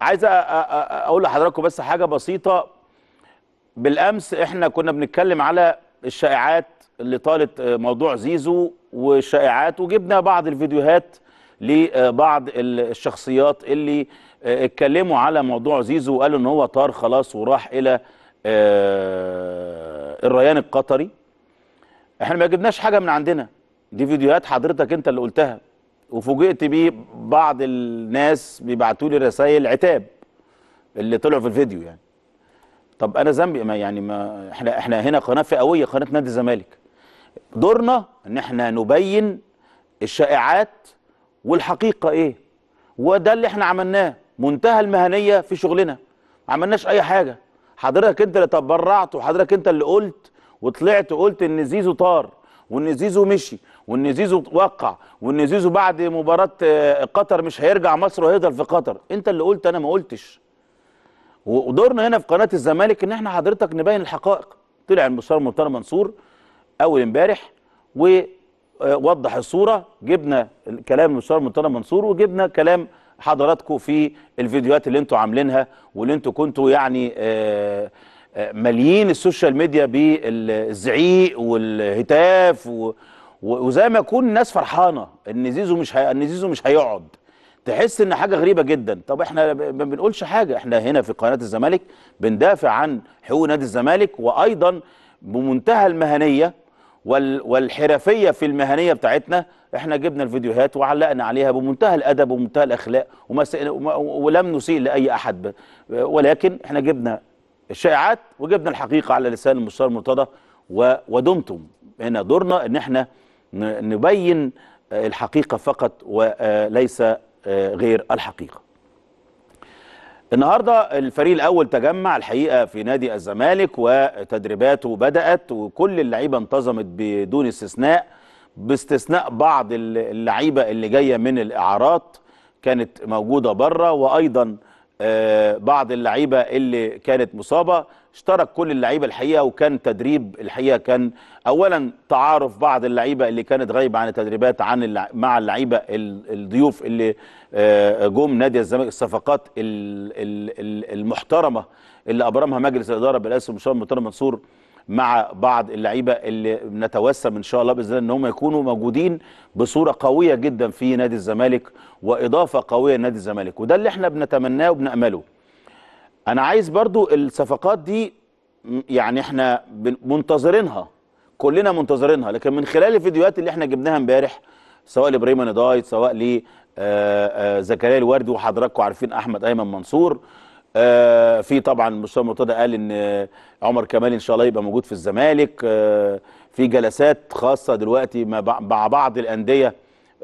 عايز اقول لحضراتكم بس حاجه بسيطه بالامس احنا كنا بنتكلم على الشائعات اللي طالت موضوع زيزو والشائعات وجبنا بعض الفيديوهات لبعض الشخصيات اللي اتكلموا على موضوع زيزو وقالوا ان هو طار خلاص وراح الى الريان القطري احنا ما جبناش حاجه من عندنا دي فيديوهات حضرتك انت اللي قلتها وفوجئت بيه بعض الناس بيبعتوا لي رسائل عتاب اللي طلعوا في الفيديو يعني طب انا ذنبي ما يعني ما احنا احنا هنا قناه فئويه قناه نادي الزمالك دورنا ان احنا نبين الشائعات والحقيقه ايه وده اللي احنا عملناه منتهى المهنيه في شغلنا ما عملناش اي حاجه حضرتك انت اللي تبرعت وحضرتك انت اللي قلت وطلعت وقلت ان زيزو طار وان زيزو مشي وان زيزو وقع وان زيزو بعد مباراه آه، قطر مش هيرجع مصر وهيفضل في قطر انت اللي قلت انا ما قلتش ودورنا هنا في قناه الزمالك ان احنا حضرتك نبين الحقائق طلع المستشار مرتضى منصور اول امبارح ووضح آه، الصوره جبنا كلام المستشار مرتضى منصور وجبنا كلام حضراتكم في الفيديوهات اللي انتوا عاملينها واللي انتوا كنتوا يعني آه مليين السوشيال ميديا بالزعيق والهتاف و... وزي ما يكون الناس فرحانه ان زيزو مش هي... ان زيزو مش هيقعد تحس ان حاجه غريبه جدا طب احنا ما بنقولش حاجه احنا هنا في قناه الزمالك بندافع عن حقوق نادي الزمالك وايضا بمنتهى المهنيه وال... والحرفيه في المهنيه بتاعتنا احنا جبنا الفيديوهات وعلقنا عليها بمنتهى الادب ومنتهى الاخلاق وما س... ولم نسيء لاي احد ب... ولكن احنا جبنا الشائعات وجبنا الحقيقة على لسان المستشار مرتضى ودمتم هنا دورنا ان احنا نبين الحقيقة فقط وليس آه، آه، غير الحقيقة النهاردة الفريق الأول تجمع الحقيقة في نادي الزمالك وتدريباته بدأت وكل اللعيبة انتظمت بدون استثناء باستثناء بعض اللعيبة اللي جاية من الإعارات كانت موجودة بره وأيضا آه، بعض اللعيبه اللي كانت مصابه اشترك كل اللعيبه الحقيقه وكان تدريب الحقيقه كان اولا تعارف بعض اللعيبه اللي كانت غايبه عن التدريبات عن مع اللعيبه الضيوف اللي آه، جم نادي الزمالك الصفقات المحترمه اللي ابرمها مجلس الاداره بالاسم مشاور المحترم منصور مع بعض اللعيبه اللي نتوسم ان شاء الله باذن الله ان هم يكونوا موجودين بصوره قويه جدا في نادي الزمالك واضافه قويه لنادي الزمالك وده اللي احنا بنتمناه وبنامله. انا عايز برضو الصفقات دي يعني احنا منتظرينها كلنا منتظرينها لكن من خلال الفيديوهات اللي احنا جبناها امبارح سواء لابراهيم ندايت سواء لزكريا آه، آه، الوردي وحضراتكم عارفين احمد ايمن منصور آه، في طبعا مستوى مرتضى قال ان عمر كمال ان شاء الله يبقى موجود في الزمالك آه، في جلسات خاصه دلوقتي مع بعض الانديه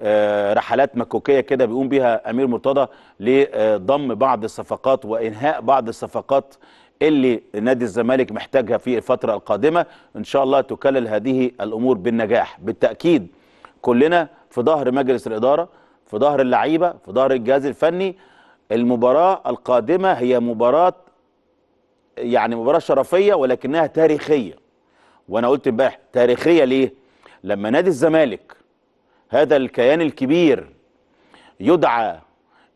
آه، رحلات مكوكيه كده بيقوم بها امير مرتضى لضم بعض الصفقات وانهاء بعض الصفقات اللي نادي الزمالك محتاجها في الفتره القادمه ان شاء الله تكلل هذه الامور بالنجاح بالتاكيد كلنا في ظهر مجلس الاداره في ظهر اللعيبه في ظهر الجهاز الفني المباراة القادمة هي مباراة يعني مباراة شرفية ولكنها تاريخية وانا قلت امبارح تاريخية ليه لما نادي الزمالك هذا الكيان الكبير يدعى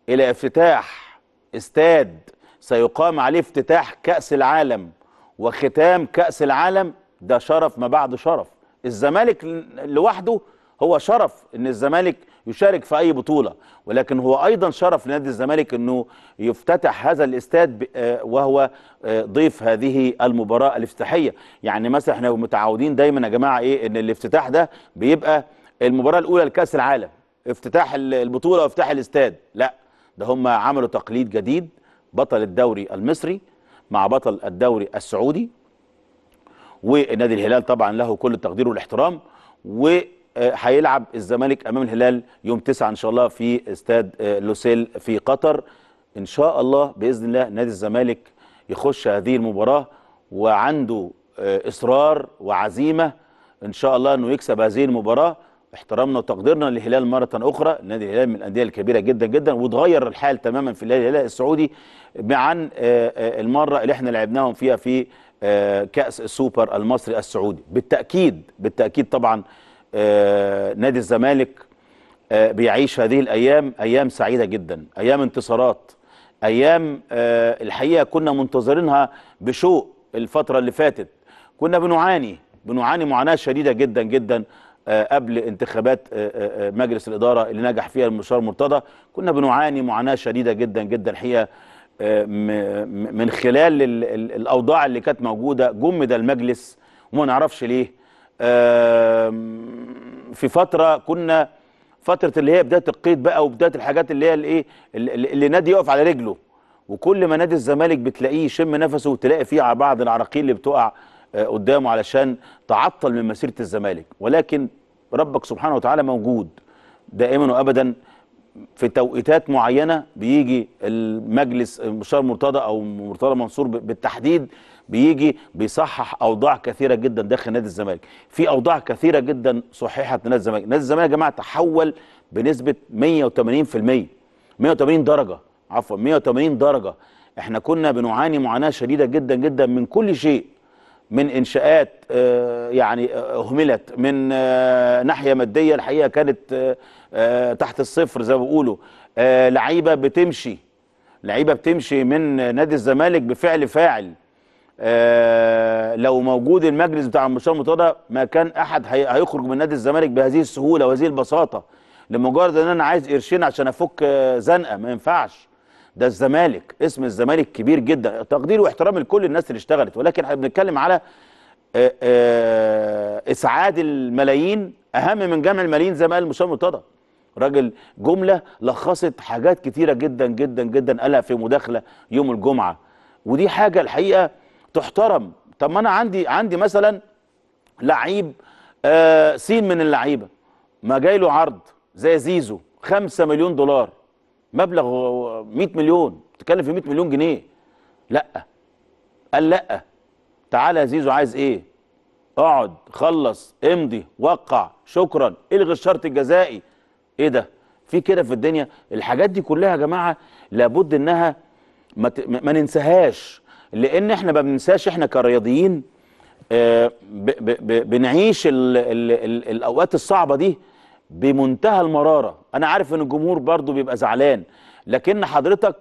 الى افتتاح استاد سيقام عليه افتتاح كأس العالم وختام كأس العالم ده شرف ما بعد شرف الزمالك لوحده هو شرف ان الزمالك يشارك في اي بطوله ولكن هو ايضا شرف لنادي الزمالك انه يفتتح هذا الاستاد آه، وهو آه، ضيف هذه المباراه الافتتاحيه يعني مثلا احنا متعودين دايما يا جماعه ايه ان الافتتاح ده بيبقى المباراه الاولى لكاس العالم افتتاح البطوله وافتتاح الاستاد لا ده هم عملوا تقليد جديد بطل الدوري المصري مع بطل الدوري السعودي ونادي الهلال طبعا له كل التقدير والاحترام و آه، هيلعب الزمالك امام الهلال يوم 9 ان شاء الله في استاد آه، لوسيل في قطر ان شاء الله باذن الله نادي الزمالك يخش هذه المباراه وعنده آه، اصرار وعزيمه ان شاء الله انه يكسب هذه المباراه احترامنا وتقديرنا للهلال مره اخرى نادي الهلال من الانديه الكبيره جدا جدا وتغير الحال تماما في الهلال السعودي عن المره اللي احنا لعبناهم فيها في كاس السوبر المصري السعودي بالتاكيد بالتاكيد طبعا آه، نادي الزمالك آه، بيعيش هذه الايام ايام سعيده جدا ايام انتصارات ايام آه، الحقيقه كنا منتظرينها بشوق الفتره اللي فاتت كنا بنعاني بنعاني معاناه شديده جدا جدا قبل انتخابات مجلس الاداره اللي نجح فيها المشار مرتضى كنا بنعاني معاناه شديده جدا جدا الحقيقه من خلال الاوضاع اللي كانت موجوده جم ده المجلس وما نعرفش ليه في فتره كنا فتره اللي هي بدايه القيد بقى وبدايه الحاجات اللي هي الايه اللي نادي يقف على رجله وكل ما نادي الزمالك بتلاقيه يشم نفسه وتلاقي فيه على بعض العراقيل اللي بتقع آه، قدامه علشان تعطل من مسيره الزمالك ولكن ربك سبحانه وتعالى موجود دائما وابدا في توقيتات معينه بيجي المجلس المشار آه، مرتضى او مرتضى منصور بالتحديد بيجي بيصحح اوضاع كثيره جدا داخل نادي الزمالك في اوضاع كثيره جدا صححت نادي الزمالك نادي الزمالك يا جماعه تحول بنسبه 180% 180 درجه عفوا 180 درجه احنا كنا بنعاني معاناه شديده جدا جدا من كل شيء من انشاءات آه، يعني آه، اهملت من آه، ناحيه ماديه الحقيقه كانت تحت الصفر زي ما بيقولوا لعيبه بتمشي لعيبه بتمشي من نادي الزمالك بفعل فاعل آه، لو موجود المجلس بتاع المستشار المتواضع ما كان احد هيخرج من نادي الزمالك بهذه السهوله وهذه البساطه لمجرد ان انا عايز قرشين عشان افك آه، زنقه ما ينفعش ده الزمالك اسم الزمالك كبير جدا تقدير واحترام لكل الناس اللي اشتغلت ولكن احنا بنتكلم على آه، اسعاد الملايين اهم من جمع الملايين زي ما قال المستشار مرتضى راجل جمله لخصت حاجات كتيره جدا جدا جدا قالها في مداخله يوم الجمعه ودي حاجه الحقيقه تحترم طب ما انا عندي عندي مثلا لعيب آه سين من اللعيبه ما جاي له عرض زي زيزو 5 مليون دولار مبلغ 100 مليون بتتكلم في 100 مليون جنيه لا قال لا تعالى يا زيزو عايز ايه اقعد خلص امضي وقع شكرا الغي الشرط الجزائي ايه ده في كده في الدنيا الحاجات دي كلها يا جماعه لابد انها ما, ت... ما ننساهاش لان احنا ما بننساش احنا كرياضيين آه، بنعيش الـ الـ الـ الاوقات الصعبه دي بمنتهى المراره انا عارف ان الجمهور برضو بيبقى زعلان لكن حضرتك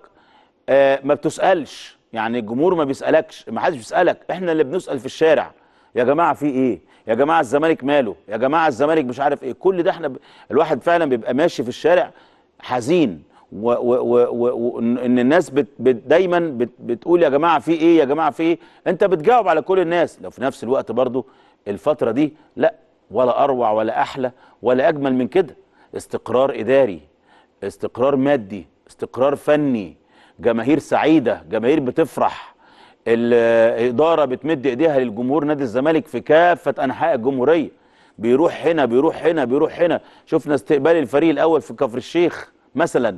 آه، ما بتسالش يعني الجمهور ما بيسالكش ما حدش بيسالك احنا اللي بنسال في الشارع يا جماعه في ايه يا جماعه الزمالك ماله يا جماعه الزمالك مش عارف ايه كل ده احنا ب... الواحد فعلا بيبقى ماشي في الشارع حزين وان الناس بت بت دايما بت بتقول يا جماعه في ايه يا جماعه في ايه انت بتجاوب على كل الناس لو في نفس الوقت برضو الفتره دي لا ولا اروع ولا احلى ولا اجمل من كده استقرار اداري استقرار مادي استقرار فني جماهير سعيده جماهير بتفرح الاداره بتمد ايديها للجمهور نادي الزمالك في كافه انحاء الجمهوريه بيروح هنا بيروح هنا بيروح هنا شفنا استقبال الفريق الاول في كفر الشيخ مثلا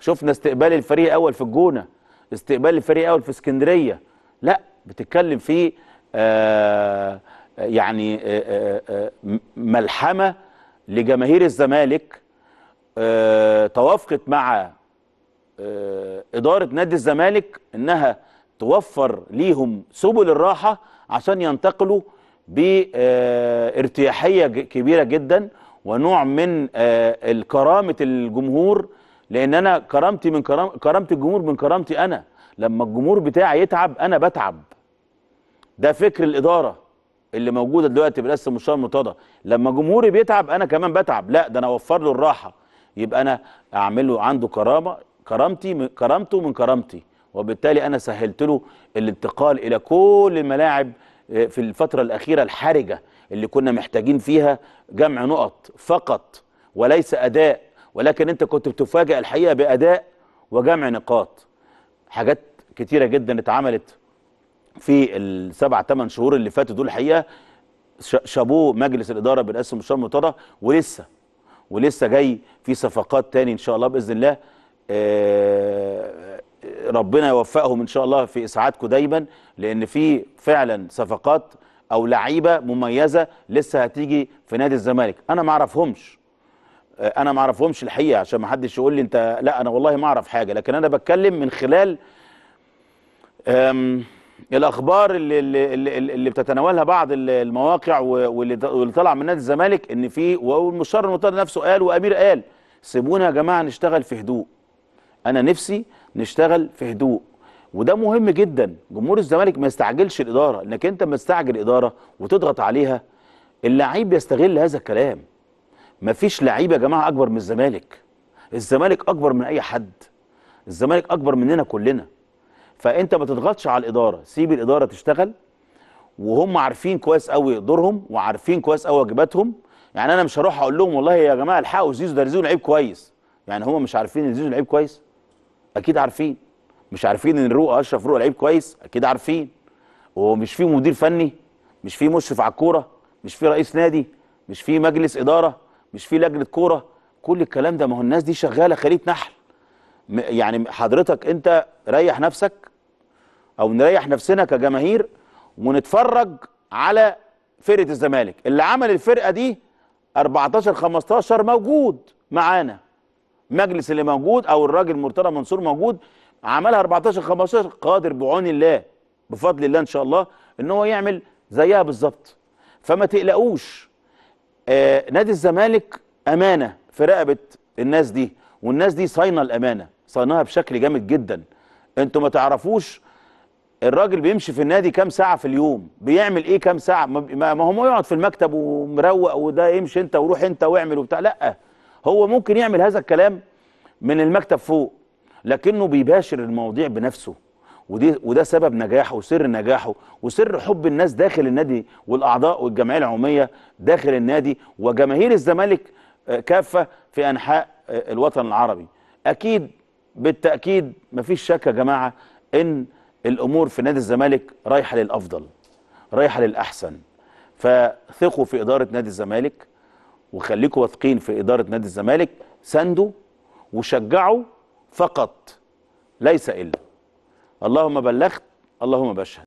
شفنا استقبال الفريق اول في الجونه استقبال الفريق اول في اسكندريه لا بتتكلم في آه يعني آه, آه،, آه، ملحمه لجماهير الزمالك آه، توافقت مع اداره نادي الزمالك انها توفر ليهم سبل الراحه عشان ينتقلوا بارتياحيه كبيره جدا ونوع من كرامه الجمهور لان انا كرامتي من كرام كرامه الجمهور من كرامتي انا لما الجمهور بتاعي يتعب انا بتعب ده فكر الاداره اللي موجوده دلوقتي برئاسه المستشار مرتضى لما جمهوري بيتعب انا كمان بتعب لا ده انا اوفر له الراحه يبقى انا اعمله عنده كرامه كرامتي من كرامته من كرامتي وبالتالي انا سهلت له الانتقال الى كل الملاعب آه، في الفتره الاخيره الحرجه اللي كنا محتاجين فيها جمع نقط فقط وليس اداء ولكن انت كنت بتفاجئ الحقيقه باداء وجمع نقاط حاجات كتيره جدا اتعملت في السبع ثمان شهور اللي فاتوا دول الحقيقه شابوه مجلس الاداره برئاسه مشار مرتضى ولسه ولسه جاي في صفقات تاني ان شاء الله باذن الله آه، ربنا يوفقهم ان شاء الله في اسعادكم دايما لان في فعلا صفقات او لعيبه مميزه لسه هتيجي في نادي الزمالك انا ما اعرفهمش آه، انا ما اعرفهمش الحقيقه عشان ما حدش يقول لي انت لا انا والله ما اعرف حاجه لكن انا بتكلم من خلال الاخبار اللي, اللي, اللي بتتناولها بعض المواقع واللي طلع من نادي الزمالك ان في والمشرف المرتضى نفسه قال وامير قال سيبونا يا جماعه نشتغل في هدوء انا نفسي نشتغل في هدوء وده مهم جدا جمهور الزمالك ما يستعجلش الاداره انك انت مستعجل اداره وتضغط عليها اللعيب بيستغل هذا الكلام مفيش لعيب يا جماعه اكبر من الزمالك الزمالك اكبر من اي حد الزمالك اكبر مننا كلنا فانت ما تضغطش على الاداره سيب الاداره تشتغل وهم عارفين كويس قوي دورهم وعارفين كويس قوي واجباتهم يعني انا مش هروح اقول لهم والله يا جماعه الحقوا زيزو ده زيزو لعيب كويس يعني هم مش عارفين ان زيزو لعيب كويس اكيد عارفين مش عارفين ان رؤى اشرف رؤى لعيب كويس اكيد عارفين ومش في مدير فني مش في مشرف على الكوره مش في رئيس نادي مش في مجلس اداره مش في لجنه كوره كل الكلام ده ما هو الناس دي شغاله خليه نحل يعني حضرتك انت ريح نفسك او نريح نفسنا كجماهير ونتفرج على فرقه الزمالك اللي عمل الفرقه دي 14 15 موجود معانا مجلس اللي موجود او الراجل مرتضى منصور موجود عملها 14 15 قادر بعون الله بفضل الله ان شاء الله ان هو يعمل زيها بالظبط فما تقلقوش آه، نادي الزمالك امانه في رقبه الناس دي والناس دي صاينه الامانه صايناها بشكل جامد جدا انتوا ما تعرفوش الراجل بيمشي في النادي كام ساعه في اليوم بيعمل ايه كام ساعه ما هو يقعد في المكتب ومروق وده امشي انت وروح انت واعمل وبتاع لا هو ممكن يعمل هذا الكلام من المكتب فوق لكنه بيباشر المواضيع بنفسه ودي وده سبب نجاحه وسر نجاحه وسر حب الناس داخل النادي والاعضاء والجمعيه العموميه داخل النادي وجماهير الزمالك آه، كافه في انحاء آه، الوطن العربي اكيد بالتاكيد مفيش شك يا جماعه ان الامور في نادي الزمالك رايحه للافضل رايحه للاحسن فثقوا في اداره نادي الزمالك وخليكم واثقين في اداره نادي الزمالك ساندوا وشجعوا فقط ليس الا اللهم بلغت اللهم بشهد